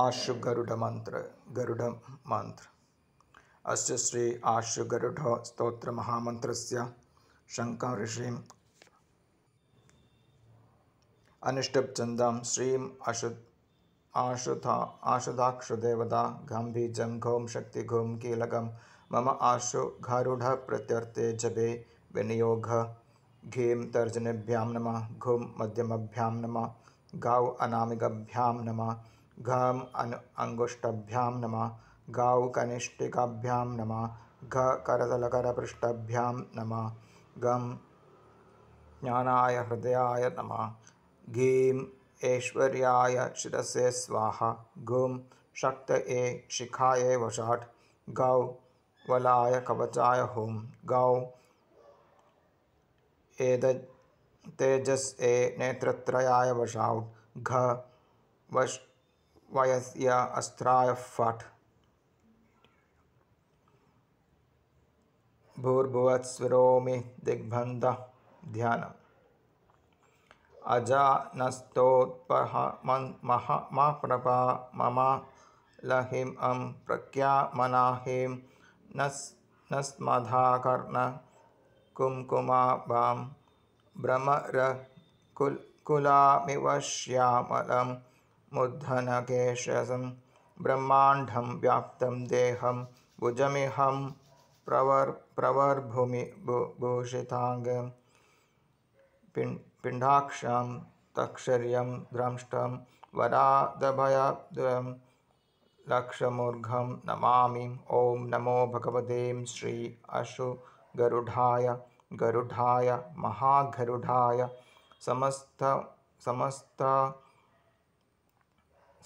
आश गरुड मंत्र गरुड मंत्र अस्य श्री आश गरुड स्त्रोत्र महामंत्र शंकर ऋषि अनिष्टप छंदम श्रीम अशुद्ध आशुधा आशुधाक्षुदेवता घं बीजं घौं शक्तिघुं कीलकं मम आशु गारुढप्रत्यर्थे जबे विनियोग घीं तर्जनेभ्यां नम घुम मध्यमभ्यां नमः गौ अनामिकभ्यां नमः घम् अनु अङ्गुष्टभ्यां नमः कनिष्ठिकाभ्यां नमः घ करतलकरपृष्ठभ्यां नमः गं ज्ञानाय हृदयाय नमः घीं ऐश्वर्याय शिरसे स्वाहा गुं शक्त ए शिखायै वशाट् वलाय कवचाय हुं गौ तेजस् ए नेत्रत्रयाय वशाट् घ वश् वयस्य अस्त्रायः फट् भूर्भुवत्स्वरो मे दिग्बन्धः ध्यानम् अजानस्तोत्पह मह मप्रभा मम लहिम् अं प्रख्यामनाहिं नस् नस्मधाकर्ण कुङ्कुमाभां भ्रमरकुल् कुलामिव श्यामलं मुर्धनकेशसं ब्रह्माण्डं व्याप्तं देहं भुजमिहं प्रवर् प्रवरभूमि भूषिताङ्गं पिण् पिण्डाक्षं तक्षर्यं द्रंष्टं वरादभयद्वयं लक्षमूर्घं नमामि ॐ नमो भगवते श्री गरुढाय गरुढाय महागरुढाय समस्त समस्त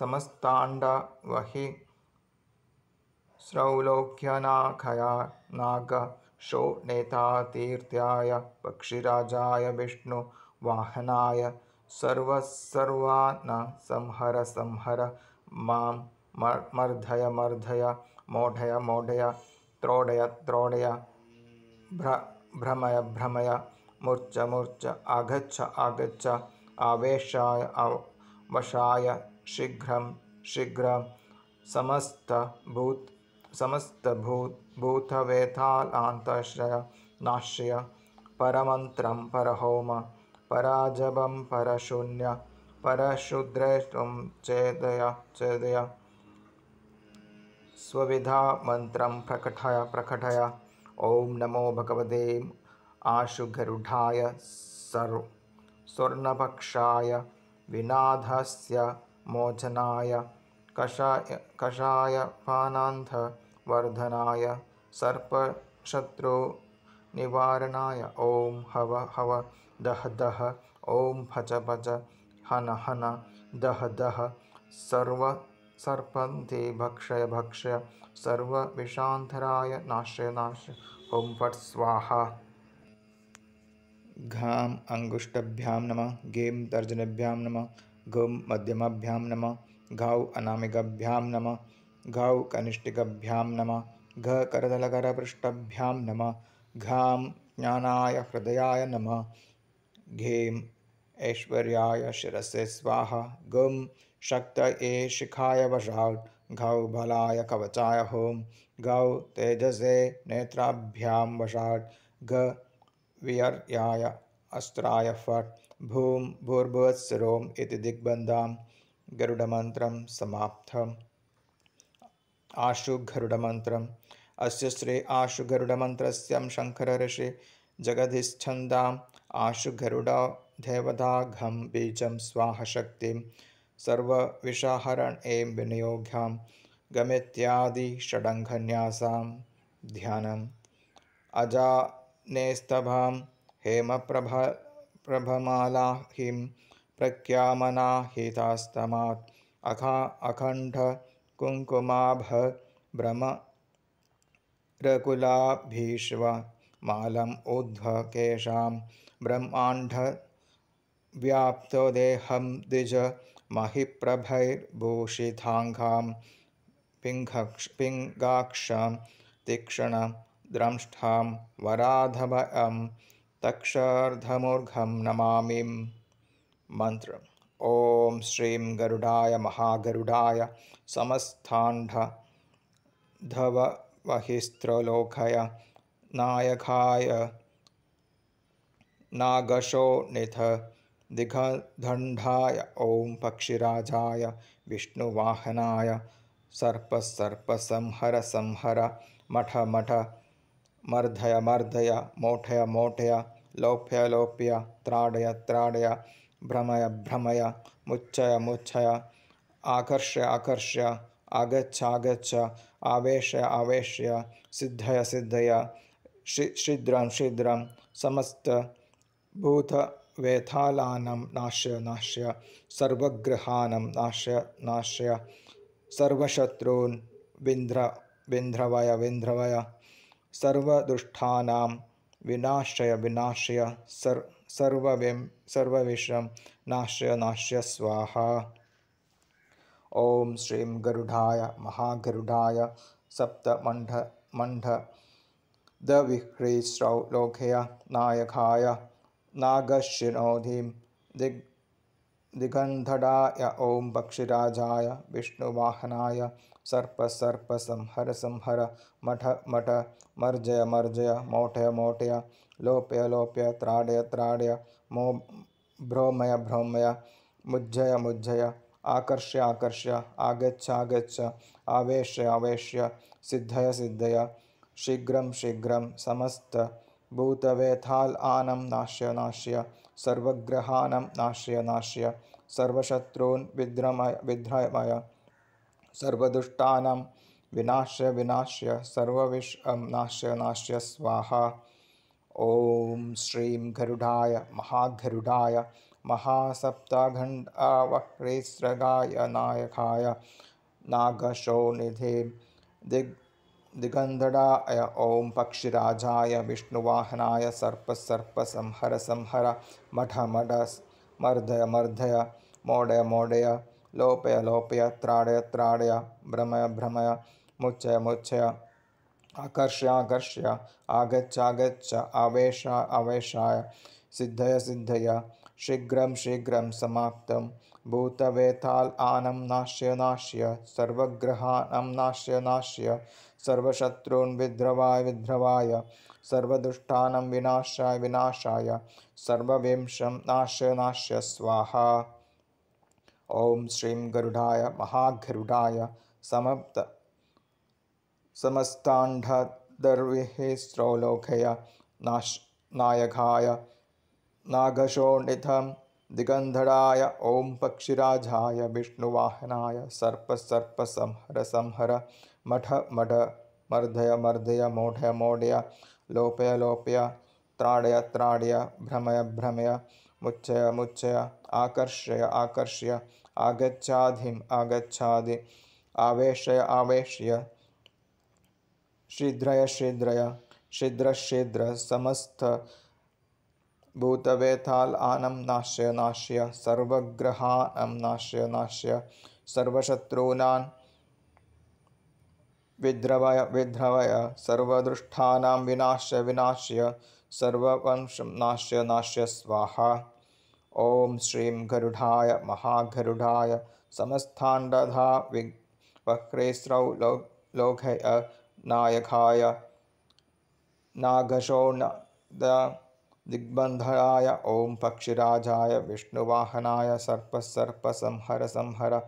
समस्ताण्डवहि वहि स्रौलोक्यनाखया नाग शो नेतातीर्थ्याय पक्षिराजाय विष्णुवाहनाय वाहनाय सर्वा संहर संहर मां मर्धय मर्धय मोढय मोढय त्रोडय त्रोडय भ्र भ्रमय भ्रमय मूर्च मूर्च आगच्छ आगच्छ आवेशाय अवशाय शीघ्रं शीघ्रं समस्तभूत् समस्तभूत् भूतवेतालान्ताश्रयं नाश्रय परमन्त्रं परहोम पराजपं परशून्य परशुद्रं चेदय चेदय स्वविधा मन्त्रं प्रकटय प्रकटय ॐ नमो भगवते आशुगरुढाय सर्व स्वर्णपक्षाय विनाधस्य मोचनाय कषाय कषायपानान्तवर्धनाय सर्पशत्रो निवारणाय ॐ हव हव दह दह ॐ भज भज हन हन दह दह सर्व सर्पन्ते भक्षय भक्षय सर्वविषान्धराय नाश्रय नाश्रय ॐ फट् स्वाहा घाम् अङ्गुष्टभ्यां नमः गेम् तर्जनेभ्यां नमः घुं मध्यमाभ्यां नम घाव अनामिकभ्यां नम घाव कनिष्ठिकभ्यां नम घ करतलकरपृष्टभ्यां नमः घां ज्ञानाय हृदयाय नमः घें ऐश्वर्याय शिरसे स्वाहा गुं शक्त शिखाय वशाट् घौ भलाय कवचाय हुं गौ तेजसे नेत्राभ्यां वशाट् घ वियर्याय अस्त्राय फट् भूं भूर्भुवत्सरोम् इति दिग्बन्धां गरुडमन्त्रं समाप्तम् आशुगरुडमन्त्रम् अस्य श्री आशुगरुडमन्त्रस्यं शङ्करऋषि जगधिष्ठन्दाम् आशुगरुडदेवता देवदाघं बीजं स्वाहाशक्तिं सर्वविषाहरणं विनियोग्यां गमित्यादिषडङ्घन्यासां ध्यानम् अजानेस्तभां हेमप्रभा प्रभमालाहिं प्रख्यामनाहितास्तमात् अखा अखण्ड कुङ्कुमाभभ्रमरकुलाभीष्व मालम् ब्रह्माण्ड व्याप्तो देहं द्विज पिङ्घक्ष पिङ्गाक्षं तिक्ष्णं द्रंष्ठां वराधवम् तक्षार्धमूर्घं नमामिं मन्त्रम् ॐ श्रीं गरुडाय महागरुडाय समस्ताण्ढधवहिस्त्रलोकय नायकाय नागशो निथ दिघदण्ढाय ॐ पक्षिराजाय विष्णुवाहनाय सर्प सर्प संहर मठ मठ मर्धय मर्धय मोठय मोठय लोप्य लोप्य त्राडय त्राडय भ्रमय भ्रमय मुच्छय मुच्छय आकर्ष्य आकर्ष्य आगच्छ आगच्छ आवेशय आवेश्य सिद्धय सिद्धय शि शिद्रं शिद्रं समस्तभूतवेथालानं नाश्य नाश्य सर्वगृहाणं नाश्य नाश्य सर्वशत्रून् विन्द्र विन्द्रवय विन्द्रवय सर्वदुष्टानां विनाशय विनाशय सर् सर्वं सर्वविशं नाशय नाशय स्वाहा ॐ श्रीं गरुडाय महागरुडाय सप्तमण्ढ मण्ढदविह्रीस्रौ लोकय नायकाय नागशिनोधिं दिग् दिगन्धडाय ॐ पक्षिराजाय विष्णुवाहनाय सर्प सर्प संहर संहर मठ मठ मर्जय मर्जय मौठय मौठय लोप्य लोप्य त्राडय त्राडय मो भ्रोमय भ्रोमय मुज्जय मुज्जय आकर्ष्य आकर्ष्य आगच्छ आगच्छ आवेश्य आवेश्य सिद्धय सिद्धय शीघ्र शीघ्र समस्त भूतवेथाल आनम नाश्य नाश्य सर्वग्रहानम नाश्य नाश्य सर्वशत्रून् विद्रमय विद्रमय सर्वदुष्टानां विनाश्य विनाश्य सर्वविषनाश्य नाश्य स्वाहा ॐ श्रीं गरुडाय महागरुडाय महासप्ताघण्डावह्रेस्रगाय नायकाय नागशोनिधे दिग् दिगन्धडाय ॐ पक्षिराजाय विष्णुवाहनाय सर्पसर्पसंहर संहर मठ मठ मर्दय मर्दय मोडय मोडय लोपय लोपय त्राडय त्राडय भ्रमय भ्रमय आकर्षय आकर्षय आगच्छ आगच्छ आवेश आवेशय सिद्धय सिद्धय शीघ्रं शीघ्रं समाप्तं भूतवेताल आनं नाश्य नाश्य सर्वग्रहाणं नाश्य नाश्य सर्वशत्रून् विध्रवाय विध्रवाय सर्वदुष्टानं विनाशाय विनाशाय सर्वविंशं नाशय नाश्य स्वाहा ओम श्रीं गरुडाय महागरुडाय समप्त समस्ताण्ढदर्विः नाश नायकाय नागशोणितं दिगन्धराय ॐ पक्षिराजाय विष्णुवाहनाय सर्पसर्पसंहर संहर मठ मठ मर्दय मर्दय मोढय मोढय लोपय लोपय त्राडय त्राडय भ्रमय भ्रमय मुच्चय मुच्चय आकर्षय आकर्ष्य आगच्छाधिम् आगच्छादि आवेशय आवेश्य शीघ्रय शीघ्रय समस्त समस्तभूतवेतालां नाशय नाश्य सर्वग्रहान् नाशय नाशय सर्वशत्रूणां विध्रव विद्रवय सर्वदृष्टानां विनाश्य विनाश्य सर्ववंशं नाशय नाश्य स्वाहा ॐ श्रीं गरुडाय महागरुडाय समस्थाण्डधा वि वक्रेस्रौ लो लोहयनायकाय दिग्बन्धराय ॐ पक्षिराजाय विष्णुवाहनाय सर्पसर्पसंहरसंहर संहर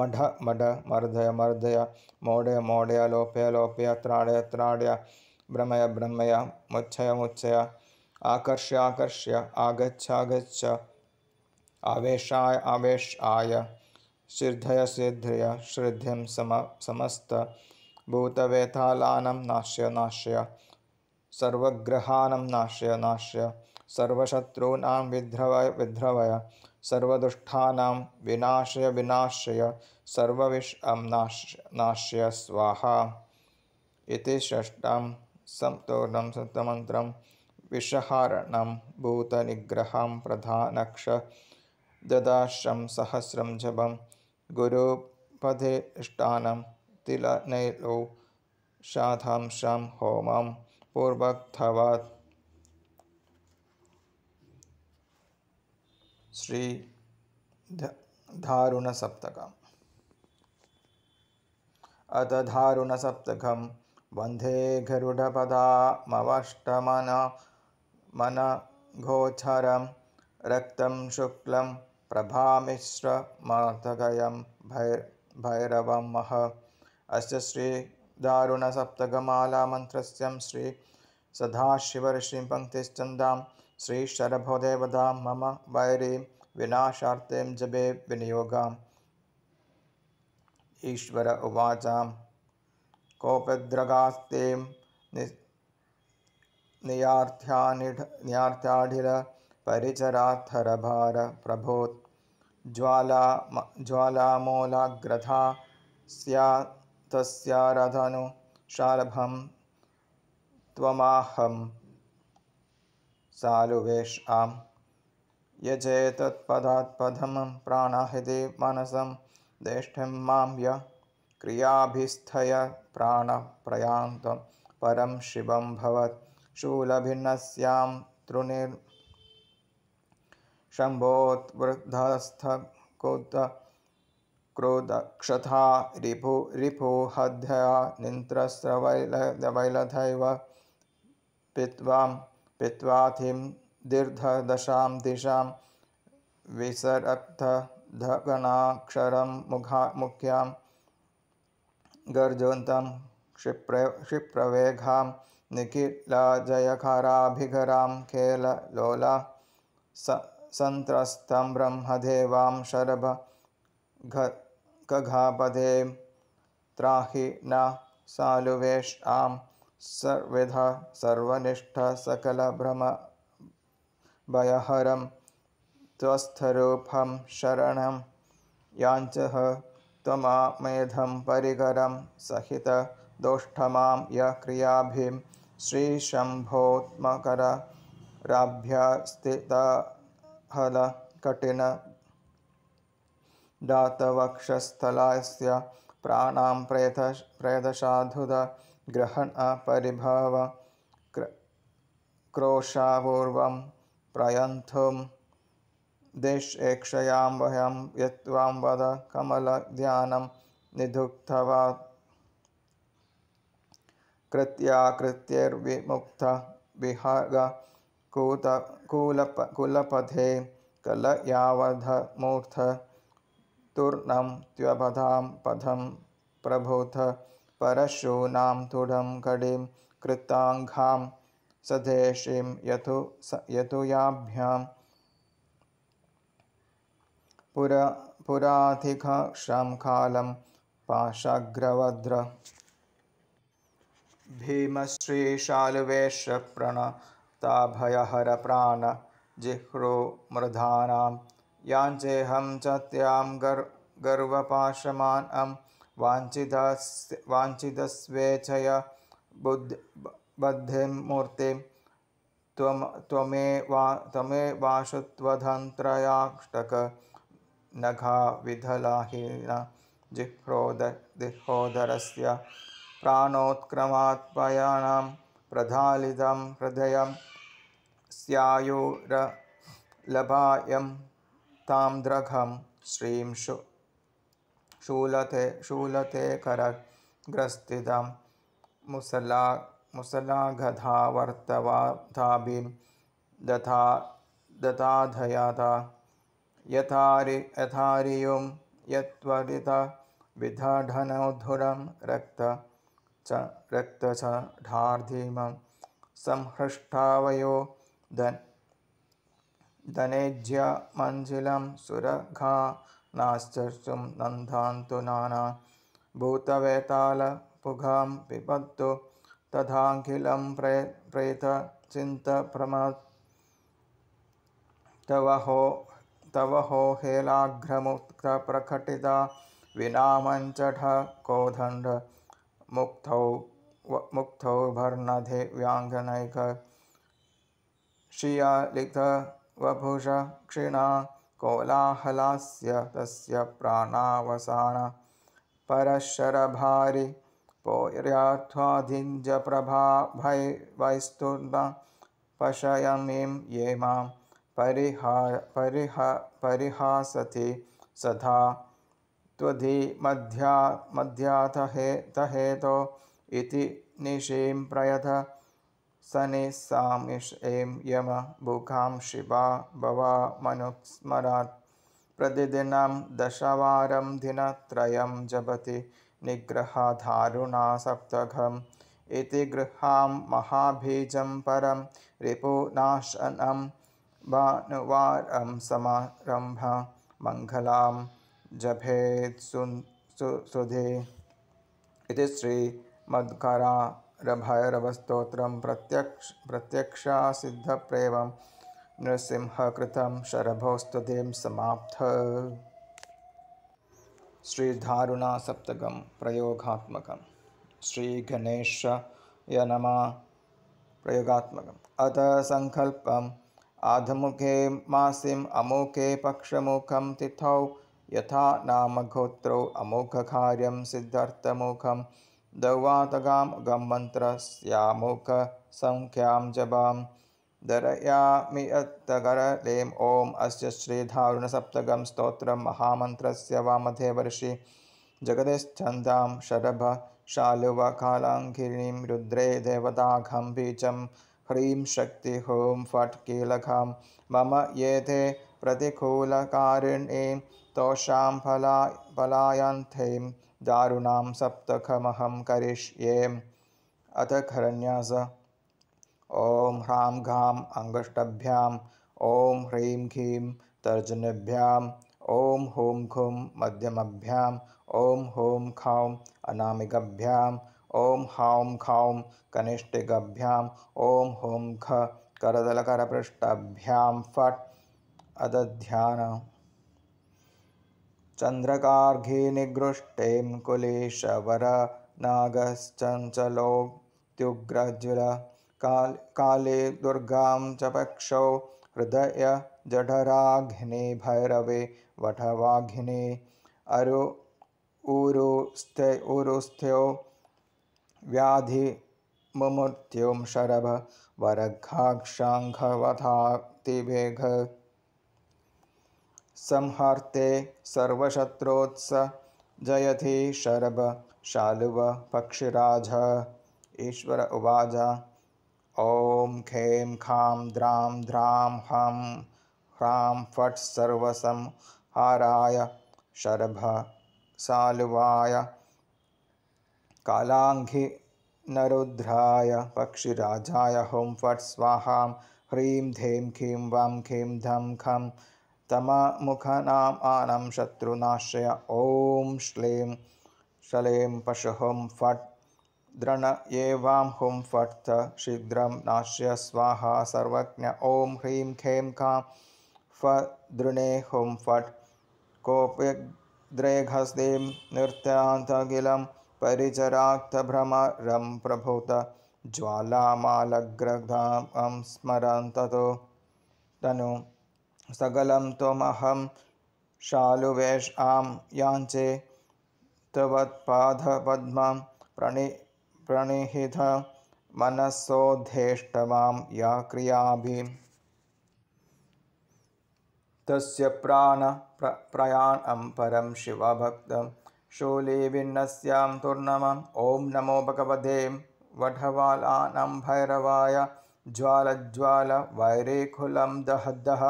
मढ मढ मर्दय मर्दय मोडय मोडय लोपय लोपय त्राडय त्राडय भ्रमय भ्रमय आकर्ष्य आकर्ष्य आगच्छ आगच्छ आवेशाय आवेशाय सिद्धय सिद्धय श्रद्धिं सम समस्त नाश्य नाशय नाशय नाश्य नाशय नाशय सर्वशत्रूणां विध्रवय विध्रवय सर्वदुष्टानां विनाशय विनाशय सर्वविषं अं नाश्य नाशय स्वाहा इति षष्ठं सन्तोर्णं सन्तमन्त्रं विषहरणं भूतनिग्रहं प्रधानक्ष ददाश्रं सहस्रं जपं गुरुपधिष्ठानं तिलनैलौ शाधां षं होमं श्री धारुणसप्तकम् अथ धारुणसप्तकं वन्दे गरुडपदामवष्टमन मन गोचरं रक्तं शुक्लं प्रभामिश्रमातगयं भैरवं मह अस्य श्रीदारुणसप्तगमालामन्त्रस्य श्री पङ्क्तिश्चन्दां श्रीशरभोदेवदां मम वैरीं विनाशार्तें जबे विनियोगाम् ईश्वर उवाचां कोपद्रगास्ते नियानिढ नियार्ताढिरपरिचरात्थरभार प्रभोत् ज्वाला ज्वालामोलाग्रथा स्या तस्या शालभं त्वमाहं सालुवेश आं पदं प्राणहृदि मनसं देष्ठं मां य क्रियाभिस्थय प्राणप्रयान्तं परं शिवं भवत् शूलभिन्नस्यां तृणिर् शम्भोद्वृद्धस्थकुत क्रोदक्षथा रिपु रिपु ह निन्त्रस्रवैलवैलधैव पीत्वा पित्वां दीर्घदशां दिशां विसरब्धगणाक्षरं मुखा मुख्यां गर्जन्तं क्षिप्र क्षिप्रवेघां निखिलजयखराभिघरां खेल लोला स सन्त्रस्तं ब्रह्मदेवां शरभघापदे त्राहि न सालुवेष्टां सर्वेधा सर्वनिष्ठसकलभ्रमभयहरं त्वस्थरूपं शरणं याञ्चः त्वमामेधं परिगरं सहितदोष्टमां यक्रियाभिं श्रीशम्भोत्मकरभ्यस्थिता ठिनदातवक्षस्थलस्य प्राणां प्रेदशाधु क्र क्रोशापूर्वं प्रयन्तुं वयं यत्त्वां वद कमलध्यानं निधुक्तवा कृत्याकृत्यैर्विमुक्तविहग विहाग कूत कुलप कुलपथे कलयावधमूर्थ तुर्णं त्यवधां पथं प्रभूथ परशूनां तुडं कडिं कृताङ्घां यथु यतु यथुयाभ्यां पुर पुराधिकक्षं कालं पाशाग्रवद्र भीमश्रीशालुवेश्यप्रण ताभयहरप्राण मृधानां याञ्चेऽहं च त्यां गर् गर्वपाशमानं वाञ्छिदस् वाञ्छिदस्वेच्छय बुद्ध बुद्धिं मूर्तिं त्वं त्वमे वा त्वमे वाशुत्वदन्त्रयाष्टकनखाविधलाहीन जिह्रोद जिह्वोदरस्य प्राणोत्क्रमात्पयानां प्रधालितं हृदयं ्यायुरलभायं श्रीं श्रींशु शूलते शूलते करग्रस्थितं मुसला मुसलाघावर्तवधाभिं दधा दतादयाता यथारि यथारियुं यत्वदित रक्त च रक्त च संहृष्टावयो धनेज्य मञ्झिलं सुरघा नन्धान्तु नाना भूतवेतालपुघां पिबन्तु तथाखिलं प्रे प्रेत चिन्तप्रमावहो हेलाग्रमुक्तप्रकटिता विनामञ्च कोधण्ड मुक्थौ मुक्थौ भर्णधे व्याङ्गनैक क्षीणा कोलाहलास्य तस्य प्राणावसान परशरभारि पौर्यत्वाधिञ्जप्रभा भै वैस्तुर्ण पशयमीं ये मां परिहा परिह परिहासति सधा त्वधि मध्या तहेतो इति निशीं प्रयथ सनिसामिष एं यम बुकां शिवा भवा मनुस्मरात् प्रतिदिनं दशवारं दिनत्रयं जपति निग्रहाधारुणा सप्तघं इति गृहां महाबीजं परं रिपुनाशनं भानुवारं समारम्भ मङ्गलां जभेत् सुन् सुधे इति श्रीमद्करा प्रभैरवस्तोत्रं प्रत्यक्ष प्रत्यक्षासिद्धप्रेमं नृसिंहकृतं शरभोस्तुतिं समाप्त श्रीधारुणासप्तकं प्रयोगात्मकं श्रीघणेशयनमा प्रयोगात्मकम् अथ सङ्कल्पम् अधमुखे मासिम् अमुके पक्षमुखं तिथौ यथा नाम गोत्रौ अमुखकार्यं सिद्धार्थमुखं दौवातगां गं मन्त्रस्यामुखसंख्यां दरयामि दरयामियत्तकरले ॐ अस्य श्रीधारुणसप्तगं स्तोत्रं महामन्त्रस्य वामधे वर्षि जगतिश्चन्दां शरभ शालुवकालाङ्गिणीं रुद्रे देवताघं बीजं ह्रीं शक्ति हों फट् कीलघां मम ये ते प्रतिकूलकारिण्यें तोषां फला पलायान्त्यैं दारुणां सप्तखमहं करिष्ये अथ खरन्यास ॐ ह्रां घां अङ्गष्टभ्याम् ॐ ह्रीं घीं तर्जनेभ्याम् ॐ हूं खुं मध्यमभ्यां ॐ हूं खां अनामिकभ्याम् ॐ हौं खौं कनिष्ठिकभ्याम् ॐ हुं ख करदलकरपृष्ठाभ्यां फट् अदध्यान चन्द्रकार्घे निगृष्टें कुलेशवर नागश्चञ्चलौत्युग्रज्ज्वल काल् काले दुर्गां च पक्षौ हृदय जठराघ्ने भैरवे वठवाघ्ने अरु व्याधि व्याधिमुमूर्त्युं शरभ वरघाक्षाङ्घवधातिवेघ संहर्ते सर्वशत्रोत्स जयधि शरभ शालुव पक्षिराज ईश्वर उवाज ॐ खें खां द्रां द्रां हं ह्रां फट् सर्वसंहाराय शरभ शालुवाय नरुद्राय पक्षिराजाय हुं फट् स्वाहां ह्रीं धें खीं वं खीं धं खं तममुखनाम् आनं शत्रुनाशय ॐ श्लीं श्लें पशुहुं फट् द्रण एवां हुं फट्थ शीघ्रं नाशय स्वाहा सर्वज्ञ ॐ ह्रीं खें खां फ द्रुणे हुं फट् कोप्यग्रेघस्तें नृत्यान्तगिलं परिचराक्तभ्रमरं प्रभूत ज्वालामालग्रघां स्मरन्ततो तनु सकलं त्वमहं आं याञ्चे त्ववत्पादपद्मां प्रणि प्रणिहितमनस्सोद्धेष्टमां या क्रियाभि तस्य प्राण प्र प्रयाणं परं शिवभक्तं शूलीभिन्नस्यां तुर्नमम् ॐ नमो भगवते वठवालानं भैरवाय ज्वालज्ज्वालवैरेकुलं दह दह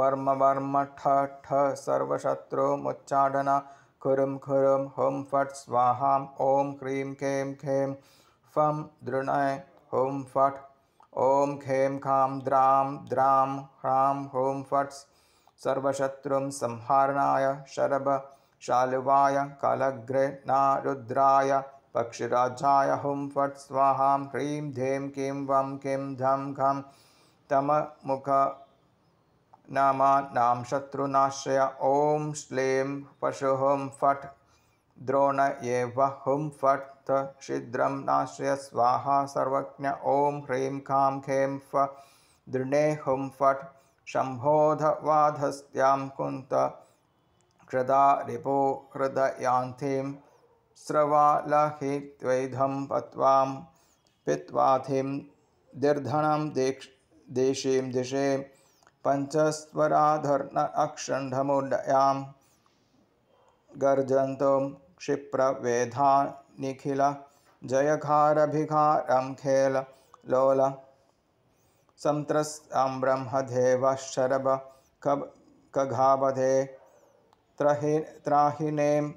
वर्म वर्म ठ ठ मुच्चाटन खुर खुर हुम फट् स्वाहां ओं ह्रीं खें खें फम दृणय हुम फट् ओं खें खां द्रां द्रां ह्रां हुम फट सर्वशत्रु संहारणाय शरभ शालुवाय कलग्रे नारुद्राय पक्षिराजाय हुम फट् स्वाहां ह्रीं धीं किं वम किं घम तम मुख नाम शत्रुनाश्रय ॐ श्लीं पशु हुं फट् एव हुं फट् छिद्रं नाश्रय स्वाहा सर्वज्ञ ॐ ह्रीं खां खें फ दृणे हुं फट् शम्भोधवाधस्त्यां कुन्त कृदा रिपो हृदयान्थीं स्रवालहि द्वैधं पत्वां पित्त्वाथिं दीर्धनं दीक्ष् देशे दिशेम् पञ्चस्वराधर्न अक्षण्ढमुण्डयां गर्जन्तो क्षिप्रवेधा निखिल जयघारभिघारं खेल लोल संत्रस्तां ब्रह्मधेवः शरभ कब कघावधे त्रहि त्राहिणीं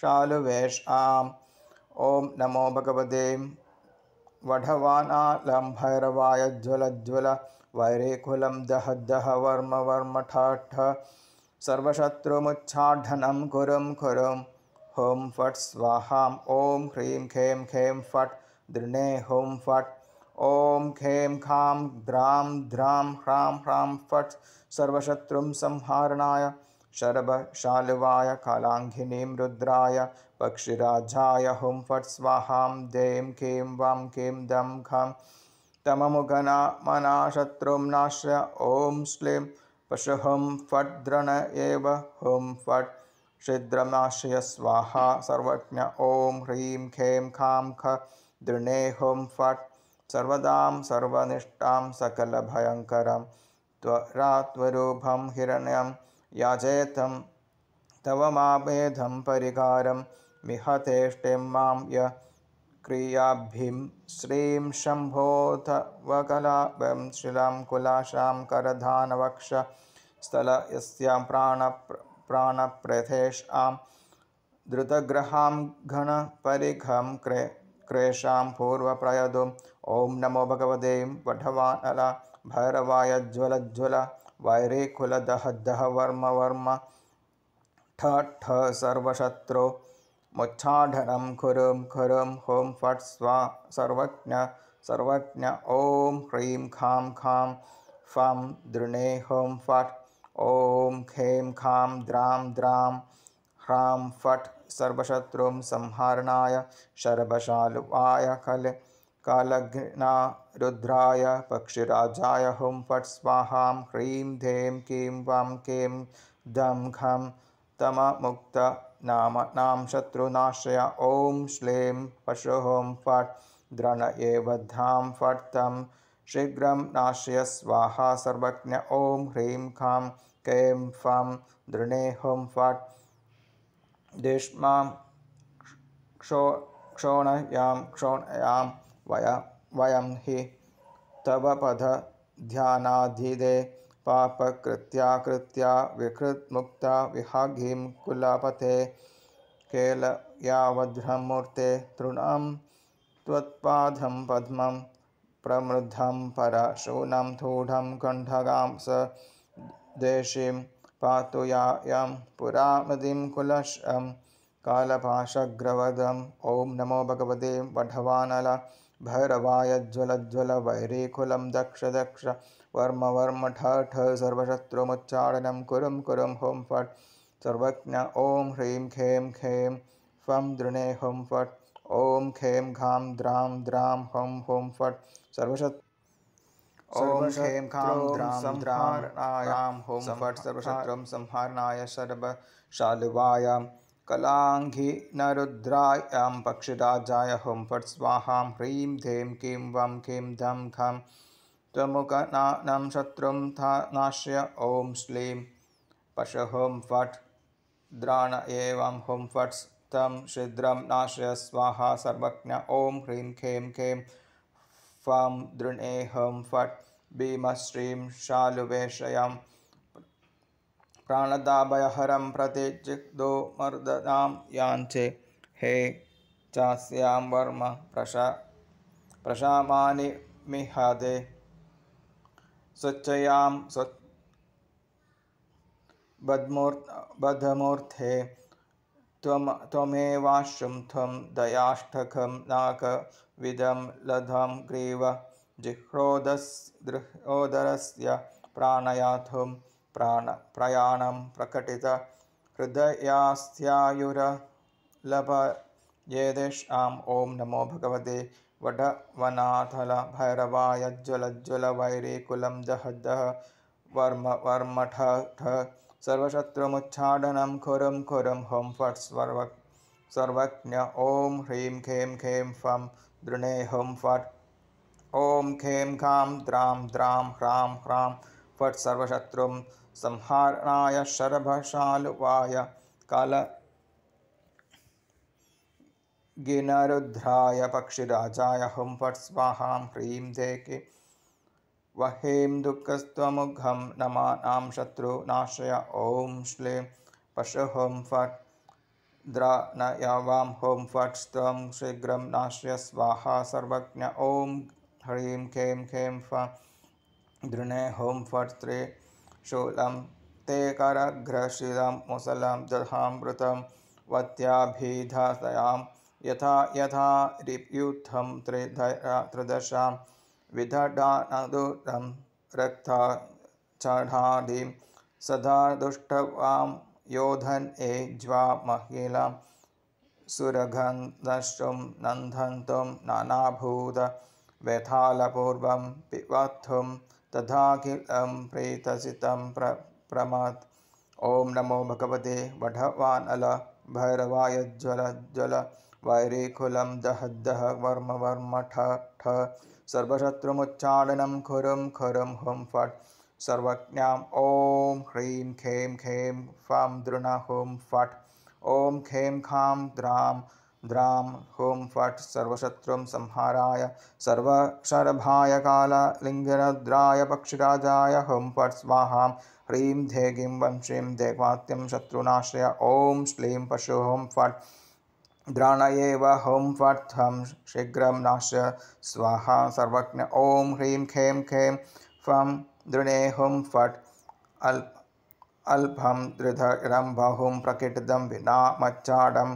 शालुवेषाम् ॐ नमो भगवते वढवानालं भैरवाय ज्वलज्ज्वल वैरेकुलं दहद्दह वर्म वर्म ठाठ सर्वशत्रुमुच्छाढनं कुरुं कुरुं हुं फट् स्वाहां ॐ ह्रीं खें खें फट् दृणे हुं फट् ॐ खें खां द्रां द्रां ह्रां ह्रां फट् सर्वशत्रुं संहारणाय शरभशालुवाय कालाङ्घिनीं रुद्राय पक्षिराजाय हुं फट् स्वाहां दें खें वां खें दं खं शत्रुं नाश्य ॐ श्लीं पशुहुं फट् द्रण एव हुं फट् छिद्रमाश्रय स्वाहा सर्वज्ञ ॐ ह्रीं खें खां ख दृणे हुं फट् सर्वदां सर्वनिष्ठां सकलभयङ्करं त्वरा त्वरूपं हिरण्यं याजेतं मामेधं परिकारं मिहतेष्टिं मां य क्रियाभिं श्रीं शम्भोथ वकला वयं शिलां कुलाशां करधानवक्ष स्थल यस्यां प्राणप्राणप्रथेशां द्रुतग्रहां घनपरिघं क्रे क्रेशां पूर्वप्रयदुम् ॐ नमो भगवते वढवानला अल भैरवायज्ज्वलज्ज्वल वैरिकुल दह दह वर्म वर्म ठ ठ सर्वशत्रो मुच्छाढरं खुरुं खुरुं हुं फट् स्वा सर्वज्ञ सर्वज्ञ ॐ ह्रीं खां खां फं दृणे हुं फट् ॐ खेम खां द्रां द्रां ह्रां फट् सर्वशत्रु संहरणाय शर्वशालुवाय खल कालघ्ना रुद्राय पक्षिराजाय हुं फट् स्वाहां ह्रीं धें कीं वां कें दं खं तममुक्त नाम नाम शत्रुनाशय ॐ श्लीं पशु फट् द्रण दृणये वद्धां फट् तं शीघ्रं नाशय स्वाहा सर्वज्ञ ॐ ह्रीं खां कें फं दृणे हुं फट् देश्मां क्षो क्षोणयां क्षोणयां वय वयं हि तवपदध्यानाधिदे पापकृत्याकृत्या विकृतमुक्ता मुक्त्या कुलापथे केल केलयावध्रं तृणं त्वत्पादं पद्मं प्रमृद्धं परशूनं धूढं कण्ठगां स देशीं पातु या यं कुलशं कालपाशग्रवदम् ॐ नमो भगवते वढवानल भैरवायज्ज्वलज्ज्वल दक्ष दक्ष वर्म वर्म ठ सर्वशत्रुमुच्चारणं कुरुं कुरुं हुं फट् सर्वज्ञ ॐ ह्रीं खें खें फं दृणे हुं फट् ॐ खें घां द्रां द्रां हुं हुं फट् सर्वशत् ॐ खें खां द्रां द्राणायां हुं फट् सर्वशत्रुं संहारणाय शर्वशालुवायां कलाङ्घिनरुद्रायां पक्षिराजाय हुं फट् स्वाहां ह्रीं धें किं वं किं धं खं त्वमुखनानं शत्रुं था नाश्य ॐ श्लीं पश हुं फट् द्राण एवं हुं फट् तं छिद्रं नाश्य स्वाहा सर्वज्ञ ॐ ह्रीं खें खें फं दृणे हुं फट् भीमश्रीं शालुवेशयम् प्राणदाभयहरं प्राणदाभयहरं जिग्दो मर्दनां याञ्चे हे चास्यां वर्म प्रशा प्रशामानि मिहादे स्वच्छयां स्वमूर्धे त्वम त्वमेवाश्रुम् त्वं दयाष्टकं नाकविधं लधं ग्रीव जिह्रोदस् दिहोदरस्य प्राणयातुं प्राण प्रयाणं प्रकटित येदेषाम् ॐ नमो भगवते वड वनाथल भैरवायज्ज्वलज्ज्वल वैरिकुलं दह दह वर्म वर्मठ ठ सर्वशत्रुमुच्छाटनं खुरं खुरं हुं फट् सर्वज्ञ ॐ ह्रीं खें खें फं दृणे हुं फट् ॐ खें खां द्रां द्रां ह्रां ह्रां फट् सर्वशत्रुं संहारणाय शरभशालुवाय कल गिनरुद्राय पक्षिराजाय हुं फट् स्वाहां ह्रीं देके वहें दुःखस्त्वमुघं नमानां शत्रुनाशय ॐ श्ले पशु हुं फट् द्रानयवां हुं फट् त्वं शीघ्रं नाशय स्वाहा सर्वज्ञ ॐ ह्रीं खें खें फ दृणे हुं फट् त्रे शूलं ते करघ्रशिलं मुसलं दधामृतं वत्याभिधासयां यथा यथा रिप्युत्थं त्रिध त्रिदशां विदढादुतं रक्ता चाधिं सदा दुष्टवां योधन् ए ज्वा महिलां सुरघन्दश्रुं नन्दन्तुं नानाभूत व्यथालपूर्वं तथा किलं प्रीतसितं प्रमात् ॐ नमो भगवते वढवानल भैरवायज्ज्वलज्ज्वल वैरेकुलं दहद्दः वर्म वर्म ठ ठ सर्वशत्रुमुच्चाटनं खुरुं खुरुं हुं फट् सर्वज्ञाम् ॐ ह्रीं खें खें फं दृण हुं फट् ॐ खें खां द्रां द्रां हुं फट् सर्वशत्रुं संहाराय सर्वक्षरभाय काललिङ्गरद्राय पक्षिराजाय हुं फट् स्वाहां ह्रीं धे वंशीं वं देवात्यं शत्रुनाश्रय ॐ श्लीं पशु हुं फट् द्राणयेव हुं फट् शीघ्रं नाश्य स्वाहा सर्वज्ञ ॐ ह्रीं खें खें फं दृणे हुं फट् अल् अल्पं दृधरं बहुं प्रकटितं विना मच्चाडं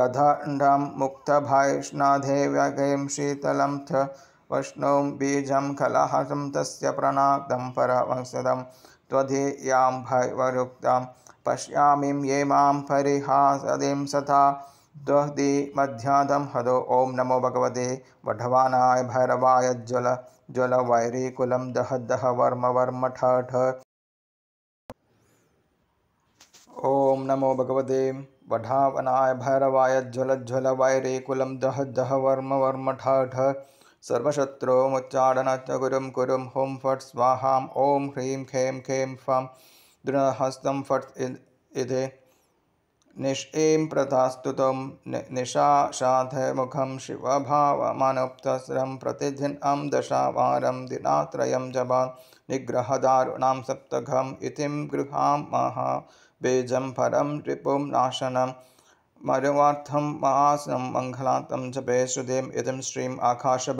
कदण्डं मुक्थभायष्णाधेव्यैं शीतलं थ वष्णुं बीजं कलहसं तस्य प्रणादं परवंशदं त्वधीयां भैवरुक्तं पश्यामि ये मां फरिहासदिं सथा मध्यादं हदो ॐ नमो भगवते वढवानाय ज्वलवैरीकुलं दह दह वर्म वर्म ॐ नमो भगवते वढावनाय भैरवाय ज्ज्ज्वलज्ज्वल वैरिकुलं दह् दह वर्म वर्म वर्मठ सर्वशत्रोमुच्चाडनाच्च गुरुं कुरुं हुं फट् स्वाहां ॐ ह्रीं खें खें फं दृढहस्तं फट् इदे निष्ईं प्रधास्तुतं निशाशाधमुखं शिवभावमानोप्तस्रं प्रतिधिनं अं दशावारं दिनात्रयं जवान् निग्रहदारुणां सप्तघं इतिं गृहां महा बीजं परं रिपुं नाशनं मरुवार्थं महासनं मङ्गलान्तं जपे श्रुतिं इतिं श्रीम् आकाश